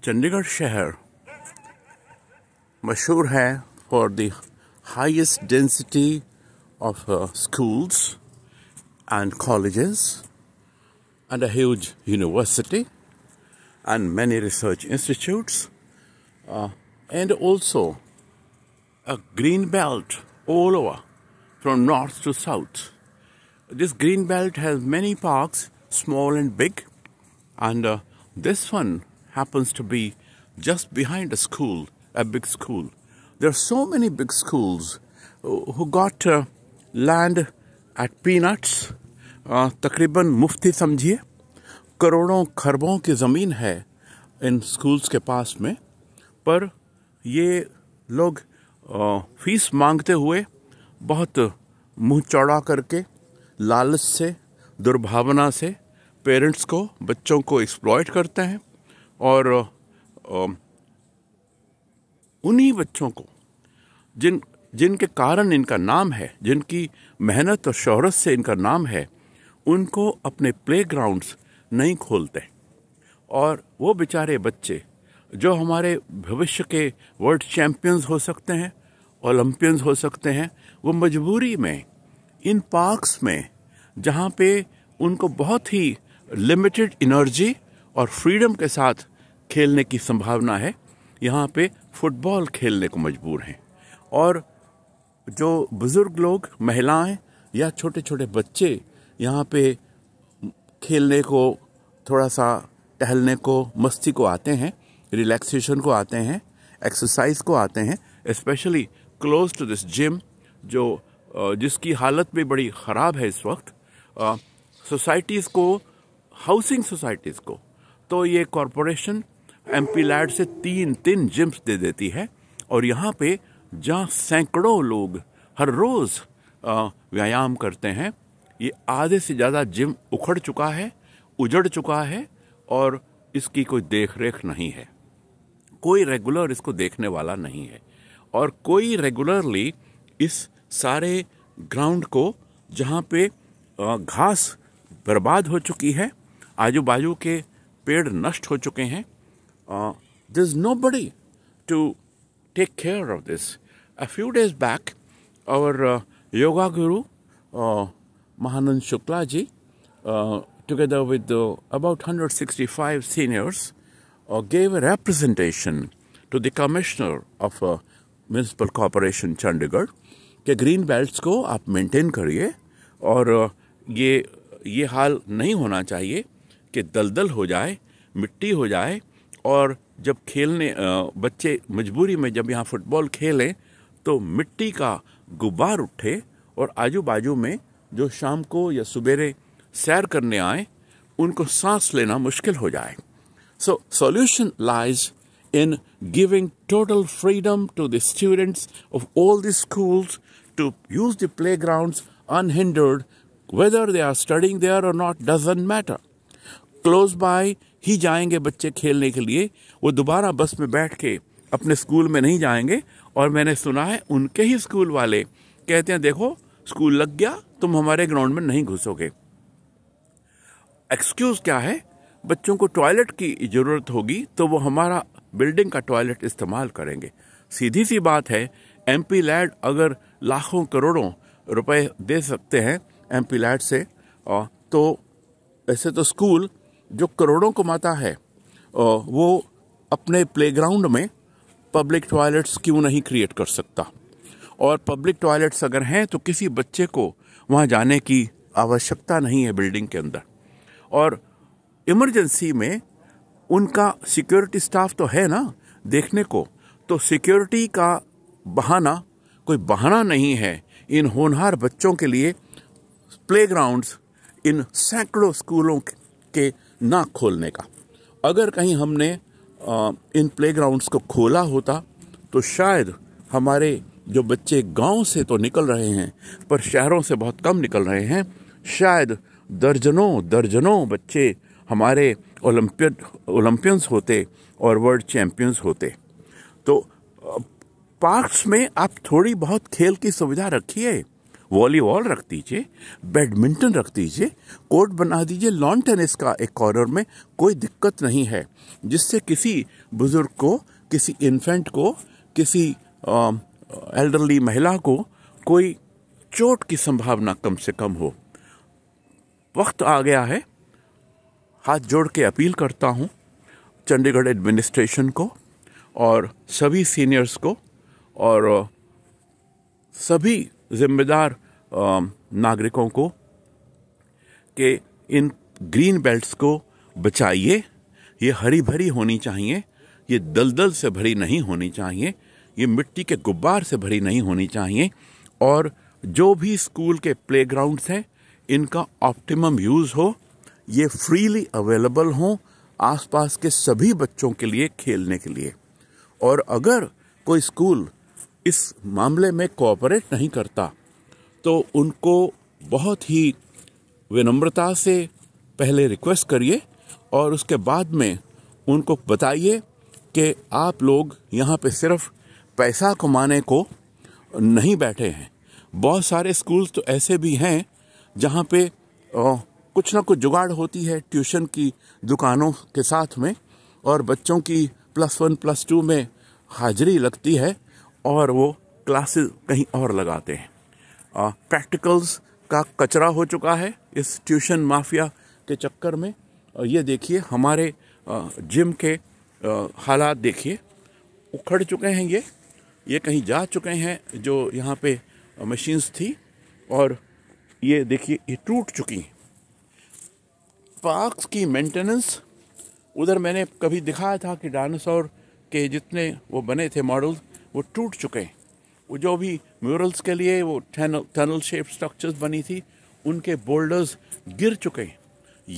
Chandigarh शहर मशहूर है for the highest density of schools and colleges, and a huge university and many research institutes uh, and also a green belt all over from north to south. This green belt has many parks, small and big, and uh, this one happens to be just behind a school, a big school. There are so many big schools uh, who got uh, land at peanuts. Uh, तकरीबन मुफ्ती समझिए करोड़ों खरबों की ज़मीन है इन schools के पास में पर ये लोग फीस uh, मांगते हुए बहुत मुंह चौड़ा करके लालच से दुर्भावना से पेरेंट्स को बच्चों को एक्सप्लॉयट करते हैं और उन्हीं बच्चों को जिन जिनके कारण इनका नाम है जिनकी मेहनत और शहरत से इनका नाम है उनको अपने प्ले ग्राउंड्स नहीं खोलते और वो बेचारे बच्चे जो हमारे भविष्य के वर्ल्ड चैम्पियंस हो सकते हैं ओलंपियंस हो सकते हैं वो मजबूरी में इन पार्क्स में जहाँ पे उनको बहुत ही लिमिटेड इनर्जी और फ्रीडम के साथ खेलने की संभावना है यहाँ पे फुटबॉल खेलने को मजबूर हैं और जो बुज़ुर्ग लोग महिलाएं या छोटे छोटे बच्चे यहाँ पे खेलने को थोड़ा सा टहलने को मस्ती को आते हैं रिलैक्सेशन को आते हैं एक्सरसाइज को आते हैं especially close to this gym जो जिसकी हालत भी बड़ी ख़राब है इस वक्त सोसाइटीज़ को हाउसिंग सोसाइटीज़ को तो ये कॉरपोरेशन एम पी लैड से तीन तीन जिम्स दे देती है और यहाँ पे जहाँ सैकड़ों लोग हर रोज़ व्यायाम करते हैं ये आधे से ज़्यादा जिम उखड़ चुका है उजड़ चुका है और इसकी कोई देख रेख नहीं है कोई रेगुलर इसको देखने वाला नहीं है और कोई रेगुलरली इस सारे ग्राउंड को जहाँ पे घास बर्बाद हो चुकी है आजू बाजू के पेड़ नष्ट हो चुके हैं there is nobody to take care of this a few days back और yoga guru Mahanand Shukla ji together with about hundred sixty five seniors gave a representation to the commissioner of municipal corporation Chandigarh के green belt को आप maintain करिए और ये ये हाल नहीं होना चाहिए कि दलदल हो जाए मिट्टी हो जाए और जब खेलने बच्चे मजबूरी में जब यहाँ फुटबॉल खेलें तो मिट्टी का गुब्बार उठे और आजू बाजू में जो शाम को या सबेरे सैर करने आए उनको सांस लेना मुश्किल हो जाए so solution lies in giving total freedom to the students of all the schools to use the playground unhindered whether they are studying there और not doesn't matter close by ही जाएंगे बच्चे खेलने के लिए वो दोबारा बस में बैठ के अपने स्कूल में नहीं जाएंगे और मैंने सुना है उनके ही स्कूल वाले कहते हैं देखो स्कूल लग गया तुम हमारे ग्राउंड में नहीं घुसोगे एक्सक्यूज़ क्या है बच्चों को टॉयलेट की ज़रूरत होगी तो वो हमारा बिल्डिंग का टॉयलेट इस्तेमाल करेंगे सीधी सी बात है एम पी लैड अगर लाखों करोड़ों रुपए दे सकते हैं एम पी लैड से तो ऐसे तो स्कूल जो करोड़ों कमाता है वो अपने प्लेग्राउंड में पब्लिक टॉयलेट्स क्यों नहीं क्रिएट कर सकता और पब्लिक टॉयलेट्स अगर हैं तो किसी बच्चे को वहाँ जाने की आवश्यकता नहीं है बिल्डिंग के अंदर और इमरजेंसी में उनका सिक्योरिटी स्टाफ तो है ना देखने को तो सिक्योरिटी का बहाना कोई बहाना नहीं है इन होनहार बच्चों के लिए प्लेग्राउंड्स इन सैकड़ों स्कूलों के ना खोलने का अगर कहीं हमने आ, इन प्लेग्राउंड्स को खोला होता तो शायद हमारे जो बच्चे गांव से तो निकल रहे हैं पर शहरों से बहुत कम निकल रहे हैं शायद दर्जनों दर्जनों बच्चे हमारे ओलंपियड ओलंपियंस होते और वर्ल्ड चैम्पियंस होते तो पार्क्स में आप थोड़ी बहुत खेल की सुविधा रखिए वॉलीबॉल रख दीजिए बैडमिंटन रख दीजिए कोर्ट बना दीजिए लॉन टेनिस का एक कॉर्नर में कोई दिक्कत नहीं है जिससे किसी बुज़ुर्ग को किसी इन्फेंट को किसी आ, एल्डरली महिला को कोई चोट की संभावना कम से कम हो वक्त आ गया है हाथ जोड़ के अपील करता हूँ चंडीगढ़ एडमिनिस्ट्रेशन को और सभी सीनियर्स को और सभी जिम्मेदार नागरिकों को कि इन ग्रीन बेल्ट्स को बचाइए ये हरी भरी होनी चाहिए ये दलदल से भरी नहीं होनी चाहिए ये मिट्टी के गुब्बार से भरी नहीं होनी चाहिए और जो भी स्कूल के प्लेग्राउंड्स हैं इनका ऑप्टिमम यूज़ हो ये फ्रीली अवेलेबल हों आसपास के सभी बच्चों के लिए खेलने के लिए और अगर कोई स्कूल इस मामले में कोऑपरेट नहीं करता तो उनको बहुत ही विनम्रता से पहले रिक्वेस्ट करिए और उसके बाद में उनको बताइए कि आप लोग यहाँ पे सिर्फ पैसा कमाने को नहीं बैठे हैं बहुत सारे स्कूल्स तो ऐसे भी हैं जहाँ पे आ, कुछ ना कुछ जुगाड़ होती है ट्यूशन की दुकानों के साथ में और बच्चों की प्लस वन प्लस टू में हाजिरी लगती है और वो क्लासेस कहीं और लगाते हैं प्रैक्टिकल्स का कचरा हो चुका है इस ट्यूशन माफिया के चक्कर में ये देखिए हमारे जिम के हालात देखिए उखड़ चुके हैं ये ये कहीं जा चुके हैं जो यहाँ पे मशीन्स थी और ये देखिए ये टूट चुकी हैं पार्क्स की मेंटेनेंस उधर मैंने कभी दिखाया था कि डायनासोर के जितने वो बने थे मॉडल वो टूट चुके हैं वो जो भी म्यूरल्स के लिए वो टनल टनल शेप स्ट्रक्चर्स बनी थी उनके बोल्डर्स गिर चुके हैं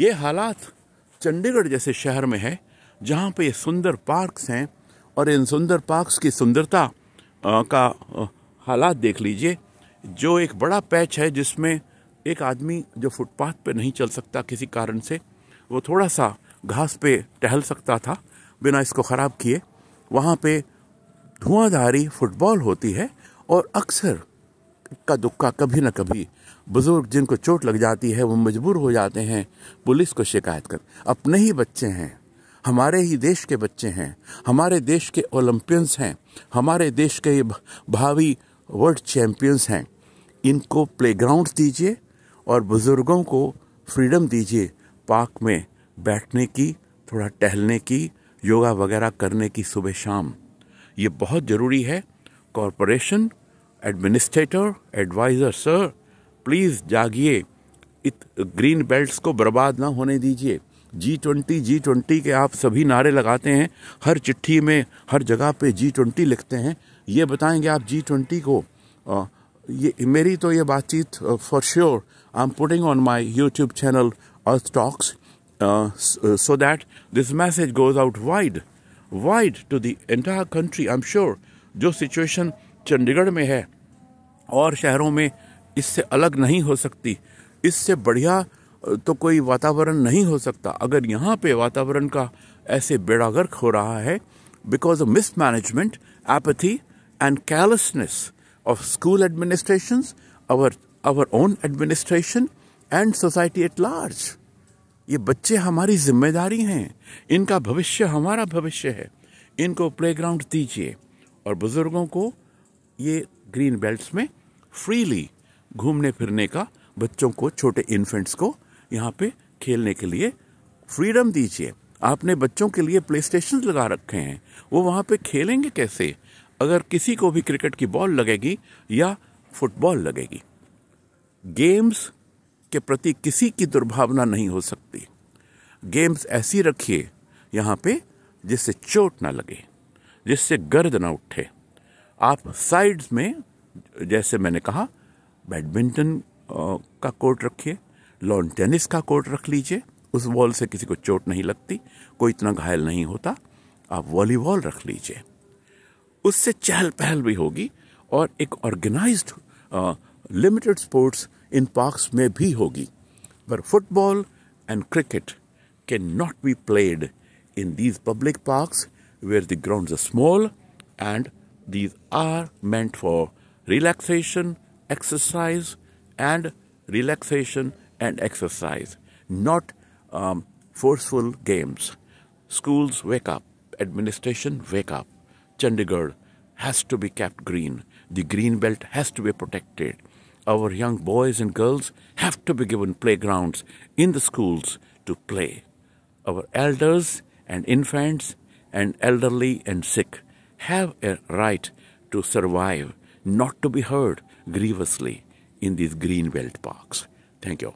ये हालात चंडीगढ़ जैसे शहर में है जहाँ पे ये सुंदर पार्क्स हैं और इन सुंदर पार्क्स की सुंदरता का हालात देख लीजिए जो एक बड़ा पैच है जिसमें एक आदमी जो फुटपाथ पे नहीं चल सकता किसी कारण से वो थोड़ा सा घास पे टहल सकता था बिना इसको ख़राब किए वहाँ पे धुआंधारी फुटबॉल होती है और अक्सर का दुक्का कभी ना कभी बुज़ुर्ग जिनको चोट लग जाती है वो मजबूर हो जाते हैं पुलिस को शिकायत कर अपने ही बच्चे हैं हमारे ही देश के बच्चे हैं हमारे देश के ओलंपियंस हैं हमारे देश के भावी वर्ल्ड चैम्पियंस हैं इनको प्लेग्राउंड दीजिए और बुज़ुर्गों को फ्रीडम दीजिए पार्क में बैठने की थोड़ा टहलने की योगा वगैरह करने की सुबह शाम ये बहुत ज़रूरी है corporation administrator adviser sir please जागिए इत ग्रीन बेल्ट्स को बर्बाद ना होने दीजिए जी ट्वेंटी जी ट्वेंटी के आप सभी नारे लगाते हैं हर चिट्ठी में हर जगह पे जी ट्वेंटी लिखते हैं ये बताएंगे आप जी ट्वेंटी को आ, ये मेरी तो ये बातचीत for sure I am putting on my YouTube channel Earth Talks so that this message goes out wide wide to the entire country I am sure जो सिचुएशन चंडीगढ़ में है और शहरों में इससे अलग नहीं हो सकती इससे बढ़िया तो कोई वातावरण नहीं हो सकता अगर यहाँ पे वातावरण का ऐसे बेड़ा गर्क हो रहा है because of mismanagement apathy and carelessness of school administration our our own administration and society at large ये बच्चे हमारी जिम्मेदारी हैं इनका भविष्य हमारा भविष्य है इनको प्लेग्राउंड दीजिए और बुज़ुर्गों को ये ग्रीन बेल्ट्स में फ्रीली घूमने फिरने का बच्चों को छोटे इन्फेंट्स को यहाँ पे खेलने के लिए फ्रीडम दीजिए आपने बच्चों के लिए प्ले स्टेशन लगा रखे हैं वो वहाँ पे खेलेंगे कैसे अगर किसी को भी क्रिकेट की बॉल लगेगी या फुटबॉल लगेगी गेम्स के प्रति किसी की दुर्भावना नहीं हो सकती गेम्स ऐसी रखिए यहाँ पे जिससे चोट ना लगे जिससे गर्द ना उठे आप साइड्स में जैसे मैंने कहा बैडमिंटन का कोर्ट रखिए लॉन टेनिस का कोर्ट रख लीजिए उस बॉल से किसी को चोट नहीं लगती कोई इतना घायल नहीं होता आप वॉलीबॉल रख लीजिए उससे चहल पहल भी होगी और एक organised limited sports In parks may be hogi, but football and cricket cannot be played in these public parks where the grounds are small and these are meant for relaxation, exercise, and relaxation and exercise, not um, forceful games. Schools wake up, administration wake up. Chandigarh has to be kept green. The green belt has to be protected our young boys and girls have to be given playgrounds in the schools to play. Our elders and infants and elderly and sick have a right to survive, not to be hurt grievously in these green belt parks. Thank you.